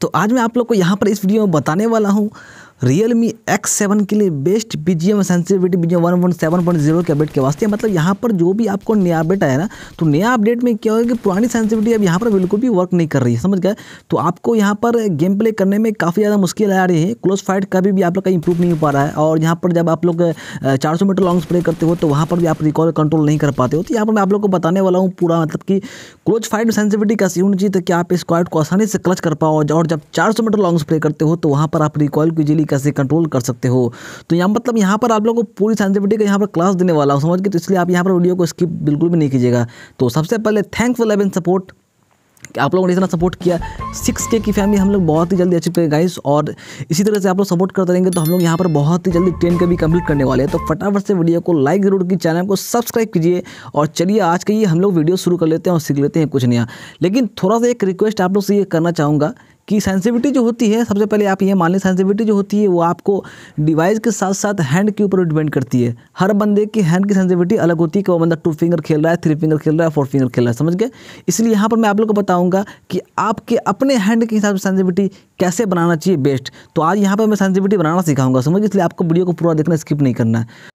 तो आज मैं आप लोग को यहाँ पर इस वीडियो में बताने वाला हूँ रियल मी एक्स सेवन के लिए best B G M sensitivity B one one seven point zero के अपडेट के वास्ते मतलब यहाँ पर जो भी आपको नया अपडेट आया ना तो नया अपडेट में क्या होगा कि पुरानी सेंसिटिविटी अब यहाँ पर बिल्कुल भी वर्क नहीं कर रही है समझ गए तो आपको यहाँ पर गेम प्ले करने में काफ़ी ज़्यादा मुश्किल आ रही है क्लोज फाइट कभी भी आप लोग का इंप्रूव नहीं हो पा रहा है और यहाँ पर जब आप लोग चार सौ मीटर लॉन्ग स्प्रे करते हो तो वहाँ पर भी आप रिकॉल कंट्रोल नहीं कर पाते हो तो यहाँ पर मैं आप लोग को बताने वाला हूँ पूरा मतलब कि क्लोज फाइट सेंसिविटी कैसी होनी चाहिए तो कि आप स्क्वाड को आसानी से क्लच कर पाओ और जब चार मीटर लॉन्ग स्प्रे करते हो तो वहाँ पर आप रिकॉल को इजिली कैसे कंट्रोल कर सकते हो तो यहाँ मतलब यहाँ पर आप लोगों को पूरी का यहाँ पर क्लास देने वाला हूँ समझ के तो इसलिए आप यहाँ पर वीडियो को स्किप बिल्कुल भी नहीं कीजिएगा तो सबसे पहले thankful for love and support आप लोगों ने इतना सपोर्ट किया सिक्स के की फैमिली हम लोग बहुत ही जल्दी अचीव करेंगे गाइस और इसी तरह से आप लोग सपोर्ट करते रहेंगे तो हम लोग यहाँ पर बहुत ही जल्दी टेन के भी कंप्लीट करने वाले हैं तो फटाफट से वीडियो को लाइक जरूर की चैनल को सब्सक्राइब कीजिए और चलिए आज के ये हम लोग वीडियो शुरू कर लेते हैं और सीख लेते हैं कुछ नया लेकिन थोड़ा सा एक रिक्वेस्ट आप लोग से ये करना चाहूँगा कि सेंसिविटी जो होती है सबसे पहले आप ये मान लें सेंसिविटी जो होती है वो आपको डिवाइस के साथ साथ हैंड के ऊपर डिपेंड करती है हर बंदे की हैंड की सेंसिविटी अलग होती है कि वो बंदा टू फिंगर खेल रहा है थ्री फिंगर खेल रहा है फोर फिंगर खेल रहा है समझ गए इसलिए यहाँ पर मैं आप लोग को बताऊँगा कि आपके अपने हैंड के हिसाब से सेंसिविटी कैसे बनाना चाहिए बेस्ट तो आज यहाँ पर मैं सेंसिविटी बनाना सिखाऊंगा समझ इसलिए आपको वीडियो को पूरा देखना स्किप नहीं करना है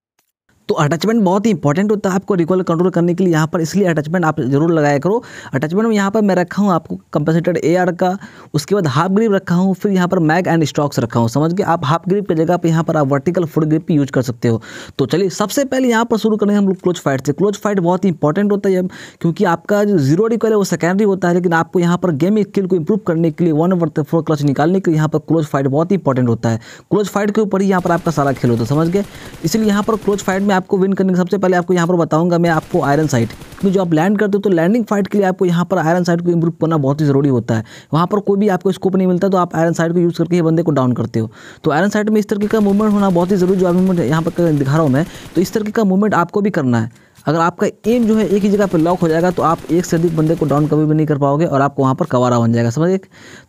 तो अटैचमेंट बहुत ही इंपॉर्टेंट होता है आपको रिकॉल कंट्रोल करने के लिए यहाँ पर इसलिए अटैचमेंट आप जरूर लगाया करो अटैचमेंट में यहाँ पर मैं रखा हूँ आपको कंपनसेटेड ए आर का उसके बाद हाफ ग्रिप रखा हूँ फिर यहाँ पर मैग एंड स्टॉक्स रखा हूँ समझ गए आप हाफ ग्रिप की जगह पर यहाँ पर आप वर्टिकल फुट ग्रिप यूज कर सकते हो तो चलिए सबसे पहले यहाँ पर शुरू करेंगे हम लोग क्लोज फाइट से क्लोज फाइट बहुत ही इंपॉर्टेंट होता है क्योंकि आपका जो जीरो रिकॉल है वो सेकेंडरी होता है लेकिन आपको यहाँ पर गेम स्किल को इंप्रूव करने के लिए वन ओवर फोर क्लच निकालने के लिए यहाँ पर क्लोज फाइट बहुत ही इंपॉर्टेंट होता है क्लोज फाइट के ऊपर ही यहाँ पर आपका सारा खेल होता है समझ गए इसलिए यहाँ पर क्लोज फाइट में मैं आपको विन करने के सबसे पहले आपको यहाँ पर बताऊंगा मैं आपको आयरन साइट क्योंकि जो आप लैंड करते हो तो लैंडिंग फाइट के लिए आपको यहाँ पर आयरन साइट को इम्प्रूव करना बहुत ही ज़रूरी होता है वहाँ पर कोई भी आपको स्कोप नहीं मिलता तो आप आयरन साइट को यूज़ करके बंदे को डाउन करते हो तो आयरन साइट में इस तरीके का मूवमेंट होना बहुत ही ज़रूरी जो आप मूवमेंट यहाँ पर दिखा रहा हूँ मैं तो इस तरीके का मूवमेंट आपको भी करना है अगर आपका एम जो है एक ही जगह पर लॉक हो जाएगा तो आप एक से अधिक बंदे को डाउन कभी भी नहीं कर पाओगे और आपको वहाँ पर कवारा बन जाएगा समझिए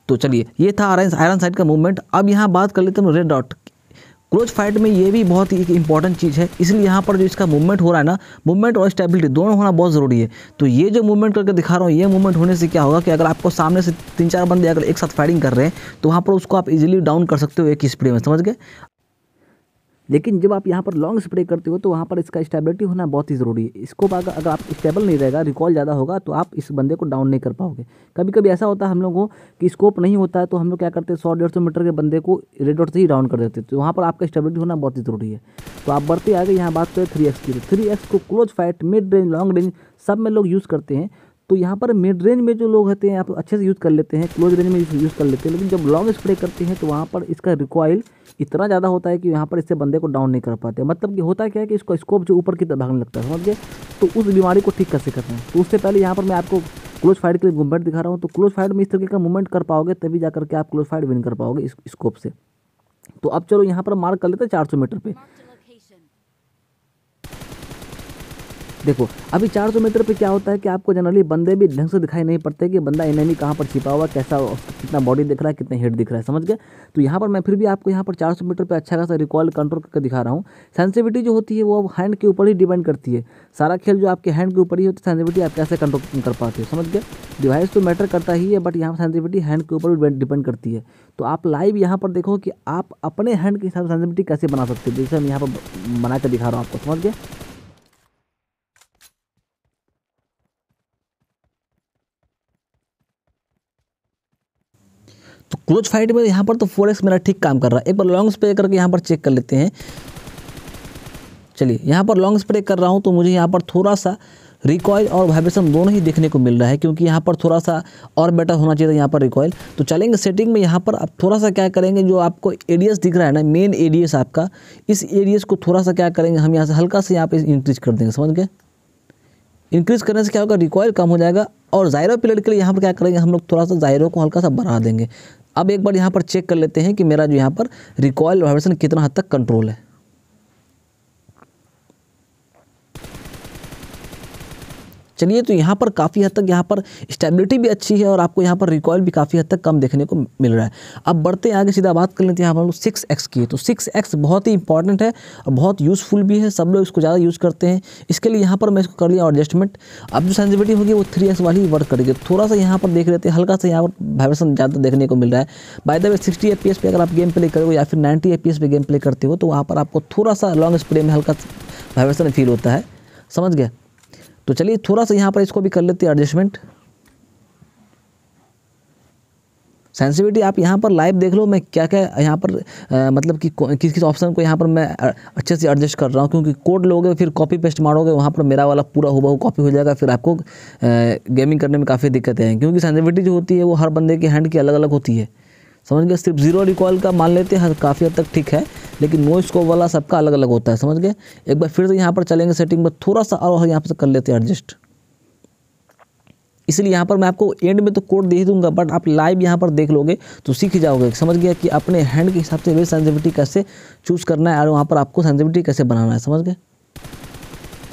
तो चलिए ये था आयरन साइड का मूवमेंट अब यहाँ बात कर लेते हैं रेड डॉट क्लोज फाइट में ये भी बहुत ही एक इंपॉर्टेंट चीज़ है इसलिए यहाँ पर जो इसका मूवमेंट हो रहा है ना मूवमेंट और स्टेबिलिटी दोनों होना बहुत ज़रूरी है तो ये जो मूवमेंट करके दिखा रहा हूँ ये मूवमेंट होने से क्या होगा कि अगर आपको सामने से तीन चार बंदे अगर एक साथ फायरिंग कर रहे हैं तो वहाँ पर उसको आप इजिली डाउन कर सकते हो एक स्प्रे में समझ गए लेकिन जब आप यहाँ पर लॉन्ग स्प्रे करते हो तो वहाँ पर इसका स्टेबिलिटी होना बहुत ही ज़रूरी है इसको अगर अगर आप स्टेबल नहीं रहेगा रिकॉल ज़्यादा होगा तो आप इस बंदे को डाउन नहीं कर पाओगे कभी कभी ऐसा होता है हम लोगों कि स्कोप नहीं होता है तो हम लोग क्या करते हैं सौ डेढ़ सौ मीटर के बंदे को रेड से ही डाउन कर देते हैं तो वहाँ पर आपका स्टेबिलिटी होना बहुत ही ज़रूरी है तो आप बढ़ते आगे यहाँ बात करें थ्री एक्स की थ्री एक्स को close fight mid range long range सब में लोग यूज़ करते हैं तो यहाँ पर मिड रेंज में जो लोग होते हैं आप अच्छे से यूज़ कर लेते हैं क्लोज रेंज में यूज़ कर लेते हैं लेकिन जब लॉन्ग स्प्रे करते हैं तो वहाँ पर इसका रिकॉयल इतना ज़्यादा होता है कि यहाँ पर इससे बंदे को डाउन नहीं कर पाते मतलब कि होता क्या है कि इसका स्कोप जो ऊपर की तरफ भागने लगता है समझिए तो उस बीमारी को ठीक कैसे करते हैं तो उससे पहले यहाँ पर मैं आपको क्लोज फाइड के लिए मूवमेंट दिखा रहा हूँ तो क्लोज फाइड में इस तरीके का मूवमेंट कर पाओगे तभी जा करके आप क्लोज फाइड विन कर पाओगे इस स्कोप से तो अब चलो यहाँ पर मार्क कर लेते हैं चार मीटर पर देखो अभी 400 मीटर पे क्या होता है कि आपको जनरली बंदे भी ढंग से दिखाई नहीं पड़ते कि बंदा एनिमी कहाँ पर छिपा हुआ कैसा कितना बॉडी दिख रहा है कितना हेड दिख रहा है समझ गए तो यहाँ पर मैं फिर भी आपको यहाँ पर 400 मीटर पे अच्छा खासा रिकॉल कंट्रोल करके दिखा रहा हूँ सेंसिविटी जो होती है वो हैंड के ऊपर ही डिपेंड करती है सारा खेल जो आपके हैंड के ऊपर ही होती है सेंसिविटी आप कैसे कंट्रोल कर पाते हो समझ गए डिवाइस तो मैटर करता ही है बट यहाँ पर सेंसिविटी हैंड के ऊपर डिपेंड करती है तो आप लाइव यहाँ पर देखो कि आप अपने हैंड के हिसाब से सेंसिविटी कैसे बना सकते हो जैसे हम यहाँ पर बना दिखा रहा हूँ आपको समझ गए क्लोज फाइट में यहाँ पर तो फोर मेरा ठीक काम कर रहा है एक बार लॉन्ग स्प्रे करके यहाँ पर चेक कर लेते हैं चलिए यहाँ पर लॉन्ग स्प्रे कर रहा हूँ तो मुझे यहाँ पर थोड़ा सा रिकॉयल और वाइब्रेशन दोनों ही देखने को मिल रहा है क्योंकि यहाँ पर थोड़ा सा और बेटर होना चाहिए यहाँ पर रिकॉयल तो चलेंगे सेटिंग में यहाँ पर आप थोड़ा सा क्या करेंगे जो आपको एडियस दिख रहा है ना मेन एडियस आपका इस एडियस को थोड़ा सा क्या करेंगे हम यहाँ से हल्का से यहाँ पर इंक्रीज कर देंगे समझ गए इंक्रीज करने से क्या होगा रिकॉयल कम हो जाएगा और जायरो प्लेट के लिए यहाँ पर क्या करेंगे हम लोग थोड़ा सा जायरो को हल्का सा बढ़ा देंगे अब एक बार यहाँ पर चेक कर लेते हैं कि मेरा जो यहाँ पर रिकॉयल वाइब्रेशन कितना हद तक कंट्रोल है चलिए तो यहाँ पर काफ़ी हद तक यहाँ पर स्टेबिलिटी भी अच्छी है और आपको यहाँ पर रिकॉयल भी काफ़ी हद तक कम देखने को मिल रहा है अब बढ़ते आगे सीधा बात कर लेते हैं यहाँ पर हम लोग सिक्स एक्स की है तो सिक्स एक्स बहुत ही इंपॉर्टेंट है और बहुत यूज़फुल भी है सब लोग इसको ज़्यादा यूज़ करते हैं इसके लिए यहाँ पर मैं इसको कर लिया एडजस्टमेंट अब जो सेंसिविटी होगी वो थ्री एक्स वाली वर्क करेगी थोड़ा सा यहाँ पर देख लेते हैं हल्का सा यहाँ पर वाइब्रेशन ज़्यादा देखने को मिल रहा है by the way sixty S पे अगर आप गेम प्ले करोगे या फिर नाइन्टी एस पे गेम प्ले करते हो तो वहाँ पर आपको थोड़ा सा लॉन्ग स्प्रे में हल्का वाइब्रेशन फील होता है समझ गया तो चलिए थोड़ा सा यहाँ पर इसको भी कर लेते हैं एडजस्टमेंट सेंसिविटी आप यहाँ पर लाइव देख लो मैं क्या क्या यहाँ पर आ, मतलब कि किस किस ऑप्शन को यहाँ पर मैं अच्छे से एडजस्ट कर रहा हूँ क्योंकि कोड लोगे फिर कॉपी पेस्ट मारोगे वहाँ पर मेरा वाला पूरा हुआ हुबहू कॉपी हो जाएगा फिर आपको गेमिंग करने में काफ़ी दिक्कतें हैं क्योंकि सेंसिविटी जो होती है वो हर बंदे के हैंड की अलग अलग होती है समझ गए सिर्फ जीरो रिकॉल का मान लेते हैं काफ़ी हद तक ठीक है लेकिन नो स्कोप वाला सबका अलग अलग होता है समझ गए एक बार फिर से यहाँ पर चलेंगे सेटिंग में थोड़ा सा और यहाँ पर कर लेते हैं एडजस्ट इसलिए यहाँ पर मैं आपको एंड में तो कोड दे ही दूंगा बट आप लाइव यहाँ पर देख लोगे तो सीख जाओगे समझ गया कि अपने हैंड के हिसाब से वे सेंसिटिविटी कैसे चूज़ करना है और वहाँ पर आपको सेंसिटिविटी कैसे बनाना है समझ गए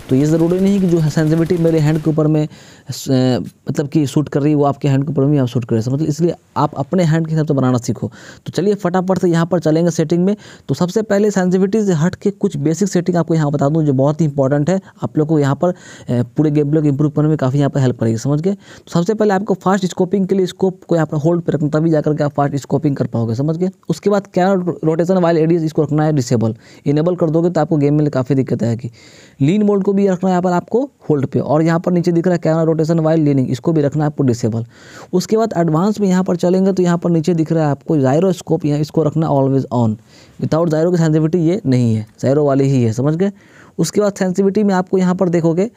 तो ये ज़रूरी नहीं कि जो सेंसिविटी मेरे हैंड के ऊपर में मतलब कि शूट कर रही है वो आपके हैंड के ऊपर भी आप शूट कर रहे मतलब इसलिए आप अपने हैंड के हिसाब से बनाना सीखो तो चलिए फटाफट से यहाँ पर चलेंगे सेटिंग में तो सबसे पहले सेंसिविटी से हट के कुछ बेसिक सेटिंग आपको यहाँ बता दूँ जो बहुत ही इंपॉर्टेंट है आप लोग को यहाँ पर पूरे गेम प्ले इंप्रूव करने में काफ़ी यहाँ पर हेल्प करेगी समझ गए तो सबसे पहले आपको फास्ट स्कोपिंग के लिए स्कोप को यहाँ पर होल्ड पर रखना तभी जाकर के आप फास्ट स्कोपिंग कर पाओगे समझ गए उसके बाद कैमरा रोटेशन वाले एडीज इसको रखना है डिसेबल इनेबल कर दोगे तो आपको गेम में काफ़ी दिक्कत आएगी लीन मोड को भी रखना है यहाँ पर आपको होल्ड पे और यहाँ पर नीचे दिख रहा है कैमरा रोटेशन वाइल लीनिंग इसको भी रखना है आपको डिसेबल उसके बाद एडवांस में यहाँ पर चलेंगे तो यहाँ पर नीचे दिख रहा है आपको जायरोस्कोप यहाँ इसको रखना ऑलवेज ऑन विदाउट जायरो की सेंसिविटी ये नहीं है जायरो वाली ही है समझ गए उसके बाद सेंसिविटी में आपको यहाँ पर देखोगे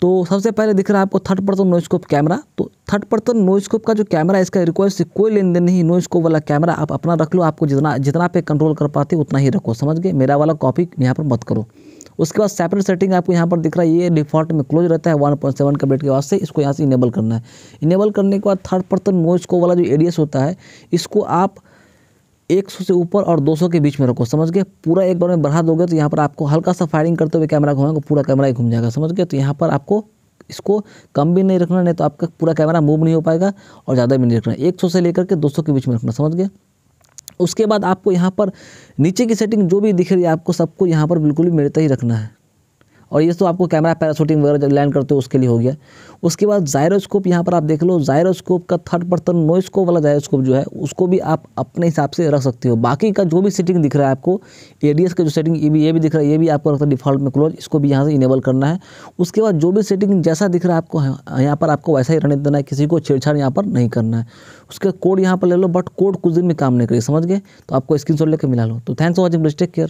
तो सबसे पहले दिख रहा है आपको थर्ड पर्सन स्कोप कैमरा तो थर्ड पर्सन नोस्कोप का जो कैमरा है इसका रिक्वेस्ट से कोई लेन देन नहीं नोइस्कोप वाला कैमरा आप अपना रख लो आपको जितना जितना पे कंट्रोल कर पाते उतना ही रखो समझ गए मेरा वाला कॉपी यहाँ पर मत करो उसके बाद सेपरेट सेटिंग आपको यहाँ पर दिख रहा है ये डिफॉल्ट में क्लोज रहता है वन पॉइंट सेवन के बेट के वास्ते इसको यहाँ से इनेबल करना है इनेबल करने के बाद थर्ड पर्सन नोइज वाला जो एडियस होता है इसको आप 100 से ऊपर और 200 के बीच में रखो समझ गए पूरा एक बार में बढ़ा दोगे तो यहाँ पर आपको हल्का सा फायरिंग करते हुए कैमरा घुमाएंगे पूरा कैमरा ही घूम जाएगा समझ गए तो यहाँ पर आपको इसको कम भी नहीं रखना नहीं तो आपका पूरा कैमरा मूव नहीं हो पाएगा और ज़्यादा भी नहीं रखना एक सौ से लेकर के दो सौ के बीच में रखना समझ गए उसके बाद आपको यहाँ पर नीचे की सेटिंग जो भी दिख रही है आपको सबको यहाँ पर बिल्कुल भी मेरे ही रखना है और ये तो आपको कैमरा पैराशूटिंग वगैरह जब लैंड करते हो उसके लिए हो गया उसके बाद जायरोस्कोप यहाँ पर आप देख लो जायरोस्कोप का थर्ड पर्सन नोइस्कोप वाला जायरोस्कोप जो है उसको भी आप अपने हिसाब से रख सकते हो बाकी का जो भी सेटिंग दिख रहा है आपको एस का जो सेटिंग ये भी ये भी दिख रहा है ये भी आपको रखता है डिफॉल्ट में क्लोज इसको भी यहाँ से इनेबल करना है उसके बाद जो भी सेटिंग जैसा दिख रहा है आपको हाँ, हाँ, यहाँ पर आपको वैसा ही रहने देना है किसी को छेड़छाड़ यहाँ पर नहीं करना है उसका कोड यहाँ पर ले लो बट कोड कुछ दिन में काम नहीं करिए समझ गए तो आपको स्क्रीन शॉट लेकर मिला लो तो thanks for watching please take care